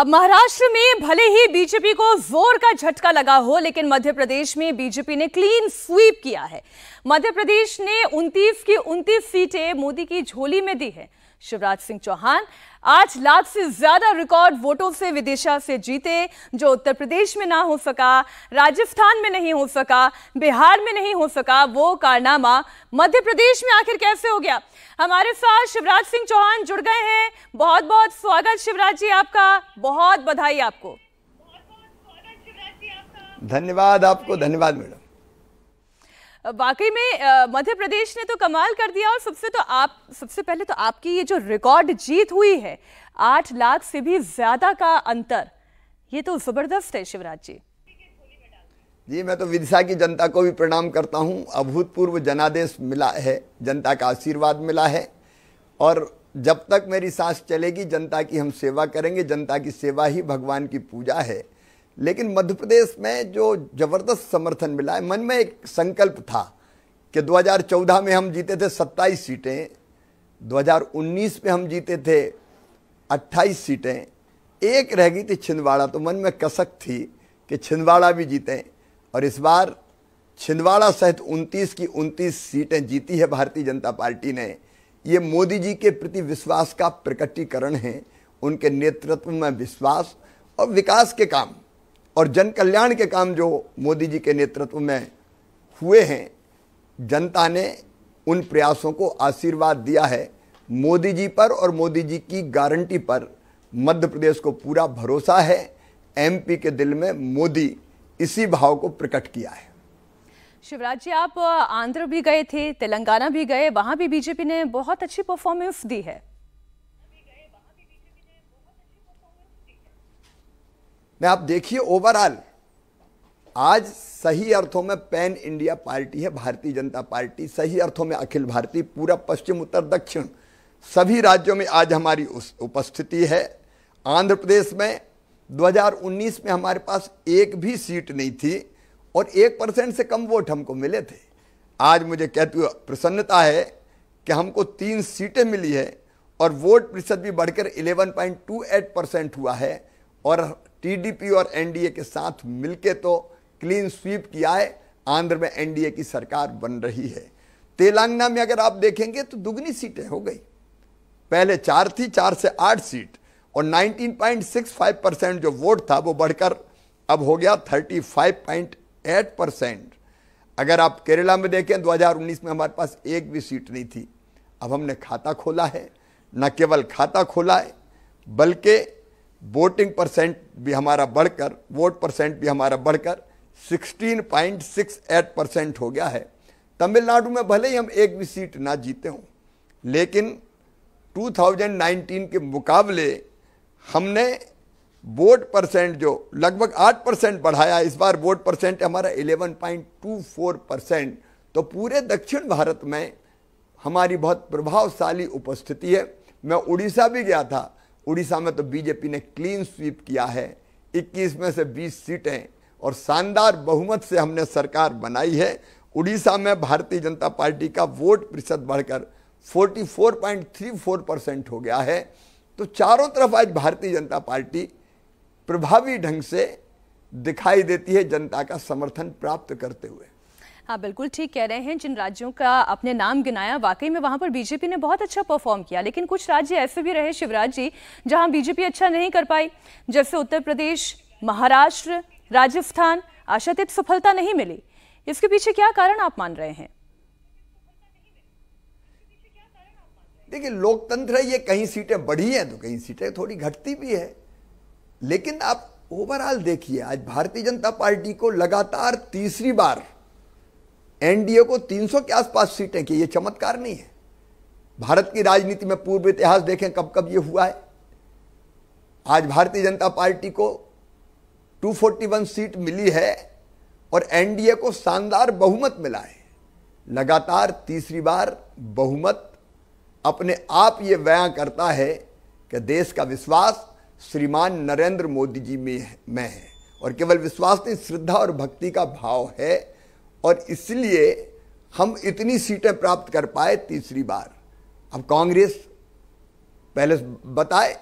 अब महाराष्ट्र में भले ही बीजेपी को जोर का झटका लगा हो लेकिन मध्य प्रदेश में बीजेपी ने क्लीन स्वीप किया है मध्य प्रदेश ने 29 की 29 सीटें मोदी की झोली में दी है शिवराज सिंह चौहान आठ लाख से ज्यादा रिकॉर्ड वोटों से विदिशा से जीते जो उत्तर प्रदेश में ना हो सका राजस्थान में नहीं हो सका बिहार में नहीं हो सका वो कारनामा मध्य प्रदेश में आखिर कैसे हो गया हमारे साथ शिवराज सिंह चौहान जुड़ गए हैं बहुत बहुत स्वागत शिवराज जी आपका बहुत बधाई आपको धन्यवाद आपको धन्यवाद मैडम वाकई में मध्य प्रदेश ने तो कमाल कर दिया और सबसे तो आप सबसे पहले तो आपकी ये जो रिकॉर्ड जीत हुई है आठ लाख से भी ज़्यादा का अंतर ये तो ज़बरदस्त है शिवराज जी जी मैं तो विदिशा की जनता को भी प्रणाम करता हूँ अभूतपूर्व जनादेश मिला है जनता का आशीर्वाद मिला है और जब तक मेरी सांस चलेगी जनता की हम सेवा करेंगे जनता की सेवा ही भगवान की पूजा है लेकिन मध्य प्रदेश में जो जबरदस्त समर्थन मिला है मन में एक संकल्प था कि 2014 में हम जीते थे 27 सीटें 2019 में हम जीते थे 28 सीटें एक रह गई थी छिंदवाड़ा तो मन में कसक थी कि छिंदवाड़ा भी जीतें और इस बार छिंदवाड़ा सहित 29 की 29 सीटें जीती है भारतीय जनता पार्टी ने ये मोदी जी के प्रति विश्वास का प्रकटीकरण है उनके नेतृत्व में विश्वास और विकास के काम और जन कल्याण के काम जो मोदी जी के नेतृत्व में हुए हैं जनता ने उन प्रयासों को आशीर्वाद दिया है मोदी जी पर और मोदी जी की गारंटी पर मध्य प्रदेश को पूरा भरोसा है एमपी के दिल में मोदी इसी भाव को प्रकट किया है शिवराज जी आप आंध्र भी गए थे तेलंगाना भी गए वहाँ भी बीजेपी ने बहुत अच्छी परफॉर्मेंस दी है मैं आप देखिए ओवरऑल आज सही अर्थों में पैन इंडिया पार्टी है भारतीय जनता पार्टी सही अर्थों में अखिल भारतीय पूरा पश्चिम उत्तर दक्षिण सभी राज्यों में आज हमारी उपस्थिति है आंध्र प्रदेश में 2019 में हमारे पास एक भी सीट नहीं थी और एक परसेंट से कम वोट हमको मिले थे आज मुझे कहते हुए प्रसन्नता है कि हमको तीन सीटें मिली है और वोट प्रतिशत भी बढ़कर 11.28 परसेंट हुआ है और टीडीपी और एनडीए के साथ मिलके तो क्लीन स्वीप किया है आंध्र में एनडीए की सरकार बन रही है तेलंगाना में अगर आप देखेंगे तो दुगनी सीटें हो गई पहले चार थी चार से आठ सीट और 19.65 परसेंट जो वोट था वो बढ़कर अब हो गया 35.8 परसेंट अगर आप केरला में देखें 2019 में हमारे पास एक भी सीट नहीं थी अब हमने खाता खोला है न केवल खाता खोला है बल्कि वोटिंग परसेंट भी हमारा बढ़कर वोट परसेंट भी हमारा बढ़कर 16.68 परसेंट हो गया है तमिलनाडु में भले ही हम एक भी सीट ना जीते हों लेकिन 2019 के मुकाबले हमने वोट परसेंट जो लगभग 8 परसेंट बढ़ाया इस बार वोट परसेंट हमारा 11.24 परसेंट तो पूरे दक्षिण भारत में हमारी बहुत प्रभावशाली उपस्थिति है मैं उड़ीसा भी गया था उड़ीसा में तो बीजेपी ने क्लीन स्वीप किया है 21 में से 20 सीटें और शानदार बहुमत से हमने सरकार बनाई है उड़ीसा में भारतीय जनता पार्टी का वोट प्रतिशत बढ़कर 44.34 परसेंट हो गया है तो चारों तरफ आज भारतीय जनता पार्टी प्रभावी ढंग से दिखाई देती है जनता का समर्थन प्राप्त करते हुए हाँ बिल्कुल ठीक कह रहे हैं जिन राज्यों का अपने नाम गिनाया वाकई में वहाँ पर बीजेपी ने बहुत अच्छा परफॉर्म किया लेकिन कुछ राज्य ऐसे भी रहे शिवराज जी जहाँ बीजेपी अच्छा नहीं कर पाई जैसे उत्तर प्रदेश महाराष्ट्र राजस्थान आशातीत सफलता नहीं मिली इसके पीछे क्या कारण आप मान रहे हैं देखिए लोकतंत्र है ये कहीं सीटें बढ़ी हैं तो कहीं सीटें थोड़ी घटती भी है लेकिन आप ओवरऑल देखिए आज भारतीय जनता पार्टी को लगातार तीसरी बार एनडीए को 300 के आसपास सीटें की ये चमत्कार नहीं है भारत की राजनीति में पूर्व इतिहास देखें कब कब ये हुआ है आज भारतीय जनता पार्टी को 241 सीट मिली है और एनडीए को शानदार बहुमत मिला है लगातार तीसरी बार बहुमत अपने आप ये बयां करता है कि देश का विश्वास श्रीमान नरेंद्र मोदी जी में है और केवल विश्वास नहीं श्रद्धा और भक्ति का भाव है और इसलिए हम इतनी सीटें प्राप्त कर पाए तीसरी बार अब कांग्रेस पहले बताए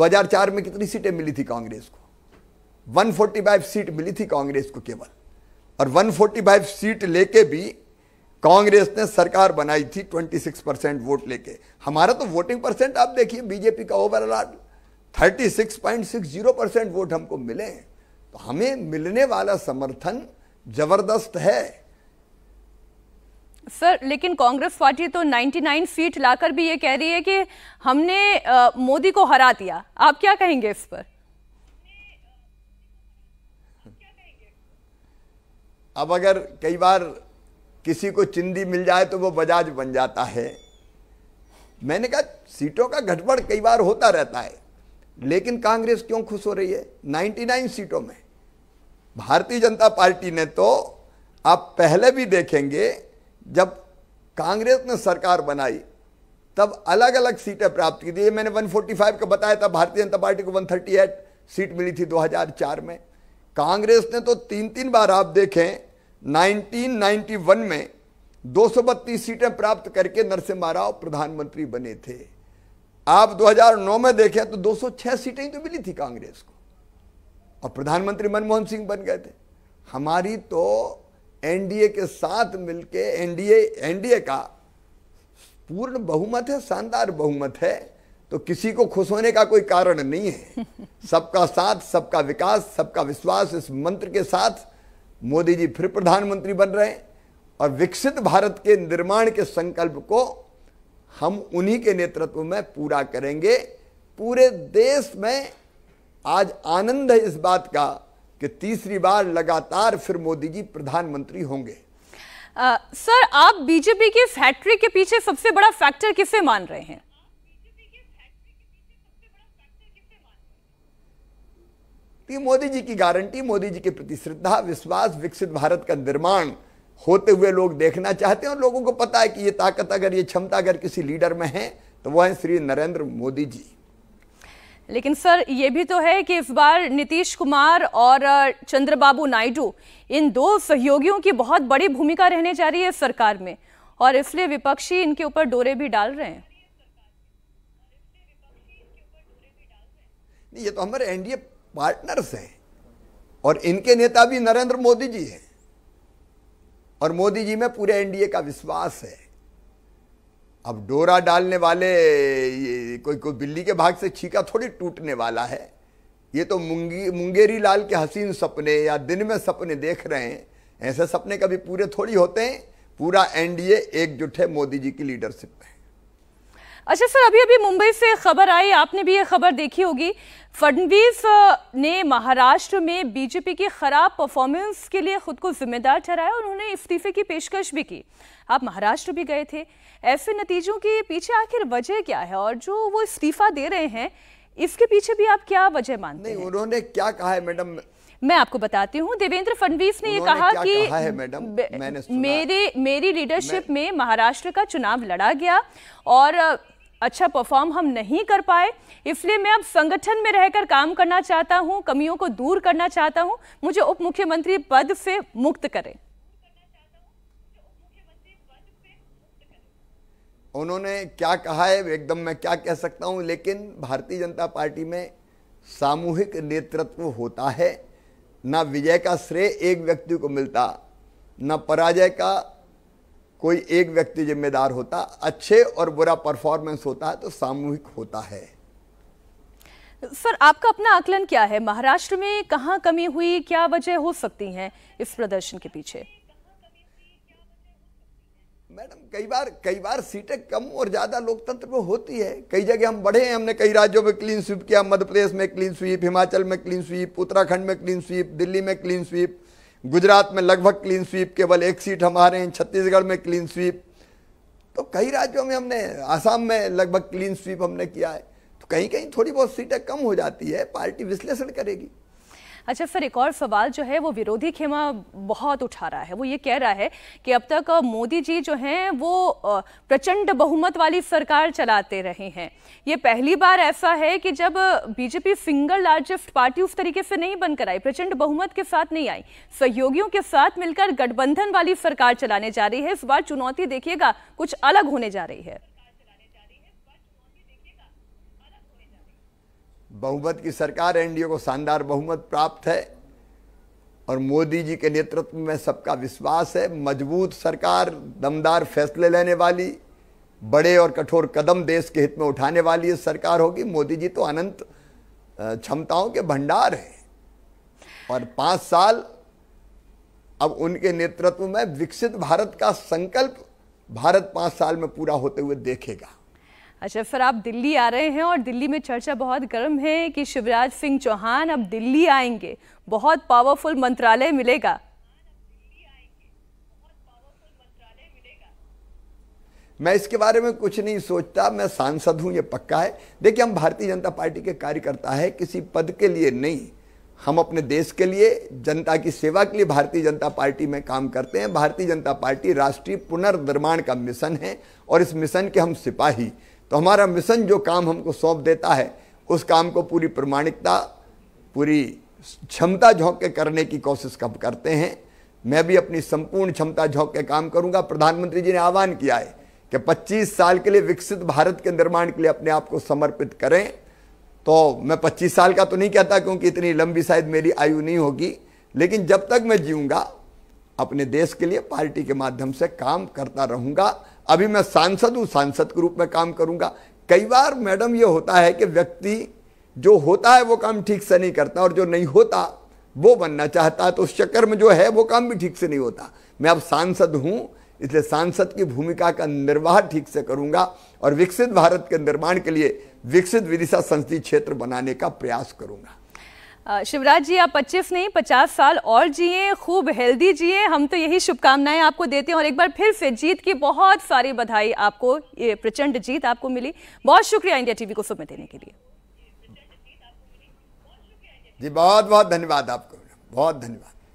2004 में कितनी सीटें मिली थी कांग्रेस को 145 सीट मिली थी कांग्रेस को केवल और 145 सीट लेके भी कांग्रेस ने सरकार बनाई थी 26 परसेंट वोट लेके हमारा तो वोटिंग परसेंट आप देखिए बीजेपी का ओवरऑल 36.60 परसेंट वोट हमको मिले तो हमें मिलने वाला समर्थन जबरदस्त है सर लेकिन कांग्रेस पार्टी तो 99 सीट लाकर भी ये कह रही है कि हमने मोदी को हरा दिया आप क्या कहेंगे इस पर अब अगर कई बार किसी को चिंदी मिल जाए तो वो बजाज बन जाता है मैंने कहा सीटों का घटबड़ कई बार होता रहता है लेकिन कांग्रेस क्यों खुश हो रही है 99 सीटों में भारतीय जनता पार्टी ने तो आप पहले भी देखेंगे जब कांग्रेस ने सरकार बनाई तब अलग अलग सीटें प्राप्त की थी मैंने 145 का बताया था भारतीय जनता पार्टी को 138 सीट मिली थी 2004 में कांग्रेस ने तो तीन तीन बार आप देखें 1991 में दो सीटें प्राप्त करके नरसिम्हा राव प्रधानमंत्री बने थे आप 2009 में देखें तो 206 सीटें ही तो मिली थी कांग्रेस को और प्रधानमंत्री मनमोहन सिंह बन गए थे हमारी तो एनडीए के साथ मिलके एनडीए एनडीए का पूर्ण बहुमत है शानदार बहुमत है तो किसी को खुश होने का कोई कारण नहीं है सबका साथ सबका विकास सबका विश्वास इस मंत्र के साथ मोदी जी फिर प्रधानमंत्री बन रहे हैं और विकसित भारत के निर्माण के संकल्प को हम उन्हीं के नेतृत्व में पूरा करेंगे पूरे देश में आज आनंद है इस बात का कि तीसरी बार लगातार फिर मोदी जी प्रधानमंत्री होंगे आ, सर आप बीजेपी की फैक्ट्री के पीछे सबसे बड़ा फैक्टर किसे मान रहे हैं मोदी जी की गारंटी मोदी जी के प्रति श्रद्धा विश्वास विकसित भारत का निर्माण होते हुए लोग देखना चाहते हैं और लोगों को पता है कि ये ताकत अगर ये क्षमता अगर किसी लीडर में है तो वह है श्री नरेंद्र मोदी जी लेकिन सर ये भी तो है कि इस बार नीतीश कुमार और चंद्रबाबू नायडू इन दो सहयोगियों की बहुत बड़ी भूमिका रहने जा रही है सरकार में और इसलिए विपक्षी इनके ऊपर डोरे भी डाल रहे हैं ये तो हमारे एनडीए पार्टनर्स हैं और इनके नेता भी नरेंद्र मोदी जी हैं और मोदी जी में पूरे एनडीए का विश्वास है अब डोरा डालने वाले ये कोई कोई बिल्ली के भाग से छीका थोड़ी टूटने वाला है ये तो मुंगी मुंगेरी लाल के हसीन सपने या दिन में सपने देख रहे हैं ऐसे सपने कभी पूरे थोड़ी होते हैं पूरा एनडीए एकजुट है मोदी जी की लीडरशिप में अच्छा सर अभी अभी मुंबई से खबर आई आपने भी ये खबर देखी होगी फडनवीस ने महाराष्ट्र में बीजेपी की खराब परफॉर्मेंस के लिए खुद को जिम्मेदार ठहराया और उन्होंने इस्तीफे की पेशकश भी की आप महाराष्ट्र भी गए थे ऐसे नतीजों के पीछे आखिर वजह क्या है और जो वो इस्तीफा दे रहे हैं इसके पीछे भी आप क्या वजह मानते हैं उन्होंने क्या कहा है मैडम मैं आपको बताती हूँ देवेंद्र फडणवीस ने यह कहा कि मेरे मेरी लीडरशिप में महाराष्ट्र का चुनाव लड़ा गया और अच्छा परफॉर्म हम नहीं कर पाए इसलिए मैं अब संगठन में रहकर काम करना चाहता हूं कमियों को दूर करना चाहता हूं मुझे उप मुख्यमंत्री पद से मुक्त करें उन्होंने क्या कहा है एकदम मैं क्या कह सकता हूं लेकिन भारतीय जनता पार्टी में सामूहिक नेतृत्व होता है ना विजय का श्रेय एक व्यक्ति को मिलता ना पराजय का कोई एक व्यक्ति जिम्मेदार होता अच्छे और बुरा परफॉर्मेंस होता है तो सामूहिक होता है सर आपका अपना आकलन क्या है महाराष्ट्र में कहाँ कमी हुई क्या वजह हो सकती हैं इस प्रदर्शन के पीछे मैडम कई बार कई बार सीटें कम और ज़्यादा लोकतंत्र में होती है कई जगह हम बढ़े हैं हमने कई राज्यों में क्लीन स्वीप किया मध्य प्रदेश में क्लीन स्वीप हिमाचल में क्लीन स्वीप उत्तराखंड में क्लीन स्वीप दिल्ली में क्लीन स्वीप गुजरात में लगभग क्लीन स्वीप केवल एक सीट हमारे हैं छत्तीसगढ़ में क्लीन स्वीप तो कई राज्यों में हमने आसाम में लगभग क्लीन स्वीप हमने किया है तो कहीं कहीं थोड़ी बहुत सीटें कम हो जाती है पार्टी विश्लेषण करेगी अच्छा फिर एक और सवाल जो है वो विरोधी खेमा बहुत उठा रहा है वो ये कह रहा है कि अब तक मोदी जी जो हैं वो प्रचंड बहुमत वाली सरकार चलाते रहे हैं ये पहली बार ऐसा है कि जब बीजेपी सिंगल लार्जेस्ट पार्टी उस तरीके से नहीं बनकर आई प्रचंड बहुमत के साथ नहीं आई सहयोगियों के साथ मिलकर गठबंधन वाली सरकार चलाने जा रही है इस बार चुनौती देखिएगा कुछ अलग होने जा रही है बहुमत की सरकार एनडीए को शानदार बहुमत प्राप्त है और मोदी जी के नेतृत्व में सबका विश्वास है मजबूत सरकार दमदार फैसले लेने वाली बड़े और कठोर कदम देश के हित में उठाने वाली ये सरकार होगी मोदी जी तो अनंत क्षमताओं के भंडार हैं और पाँच साल अब उनके नेतृत्व में विकसित भारत का संकल्प भारत पाँच साल में पूरा होते हुए देखेगा अच्छा फिर आप दिल्ली आ रहे हैं और दिल्ली में चर्चा बहुत गर्म है कि शिवराज सिंह चौहान अब दिल्ली आएंगे बहुत पावरफुल मंत्रालय मिलेगा मैं इसके बारे में कुछ नहीं सोचता मैं सांसद हूं ये पक्का है देखिए हम भारतीय जनता पार्टी के कार्यकर्ता है किसी पद के लिए नहीं हम अपने देश के लिए जनता की सेवा के लिए भारतीय जनता पार्टी में काम करते हैं भारतीय जनता पार्टी राष्ट्रीय पुनर्निर्माण का मिशन है और इस मिशन के हम सिपाही तो हमारा मिशन जो काम हमको सौंप देता है उस काम को पूरी प्रमाणिकता पूरी क्षमता झोंक के करने की कोशिश कब करते हैं मैं भी अपनी संपूर्ण क्षमता झोंक के काम करूंगा प्रधानमंत्री जी ने आह्वान किया है कि 25 साल के लिए विकसित भारत के निर्माण के लिए अपने आप को समर्पित करें तो मैं 25 साल का तो नहीं कहता क्योंकि इतनी लंबी शायद मेरी आयु नहीं होगी लेकिन जब तक मैं जीऊँगा अपने देश के लिए पार्टी के माध्यम से काम करता रहूँगा अभी मैं सांसद हूँ सांसद के रूप में काम करूँगा कई बार मैडम ये होता है कि व्यक्ति जो होता है वो काम ठीक से नहीं करता और जो नहीं होता वो बनना चाहता है तो उस चक्कर में जो है वो काम भी ठीक से नहीं होता मैं अब सांसद हूँ इसलिए सांसद की भूमिका का निर्वाह ठीक से करूंगा और विकसित भारत के निर्माण के लिए विकसित विदिशा संसदीय क्षेत्र बनाने का प्रयास करूंगा शिवराज जी आप 25 नहीं 50 साल और जिए खूब हेल्दी जिए हम तो यही शुभकामनाएं आपको देते हैं और एक बार फिर से जीत की बहुत सारी बधाई आपको ये प्रचंड जीत आपको मिली बहुत शुक्रिया इंडिया टीवी को समय देने के लिए जी बहुत बहुत धन्यवाद आपको बहुत धन्यवाद